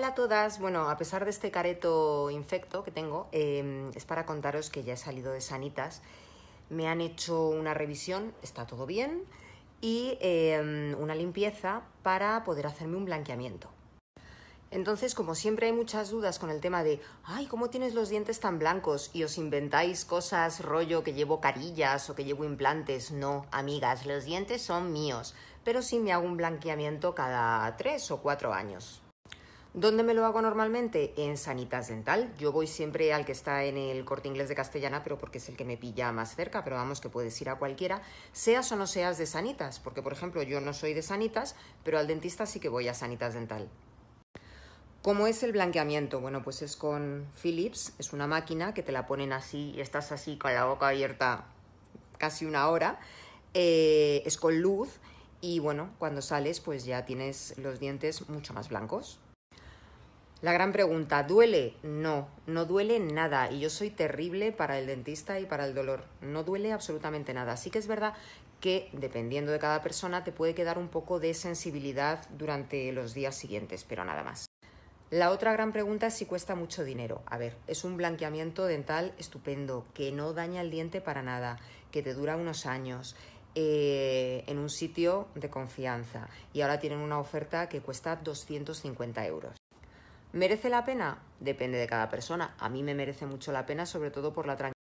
Hola a todas. Bueno, a pesar de este careto infecto que tengo, em, es para contaros que ya he salido de Sanitas. Me han hecho una revisión, está todo bien, y em, una limpieza para poder hacerme un blanqueamiento. Entonces, como siempre hay muchas dudas con el tema de, ay, ¿cómo tienes los dientes tan blancos? Y os inventáis cosas rollo que llevo carillas o que llevo implantes. No, amigas, los dientes son míos, pero sí me hago un blanqueamiento cada tres o cuatro años. ¿Dónde me lo hago normalmente? En Sanitas Dental. Yo voy siempre al que está en el corte inglés de Castellana, pero porque es el que me pilla más cerca, pero vamos que puedes ir a cualquiera, seas o no seas de Sanitas, porque por ejemplo yo no soy de Sanitas, pero al dentista sí que voy a Sanitas Dental. ¿Cómo es el blanqueamiento? Bueno, pues es con Philips, es una máquina que te la ponen así y estás así con la boca abierta casi una hora. Eh, es con luz y bueno, cuando sales pues ya tienes los dientes mucho más blancos. La gran pregunta, ¿duele? No, no duele nada. Y yo soy terrible para el dentista y para el dolor. No duele absolutamente nada. así que es verdad que, dependiendo de cada persona, te puede quedar un poco de sensibilidad durante los días siguientes, pero nada más. La otra gran pregunta es si cuesta mucho dinero. A ver, es un blanqueamiento dental estupendo, que no daña el diente para nada, que te dura unos años, eh, en un sitio de confianza. Y ahora tienen una oferta que cuesta 250 euros. ¿Merece la pena? Depende de cada persona. A mí me merece mucho la pena, sobre todo por la tranquilidad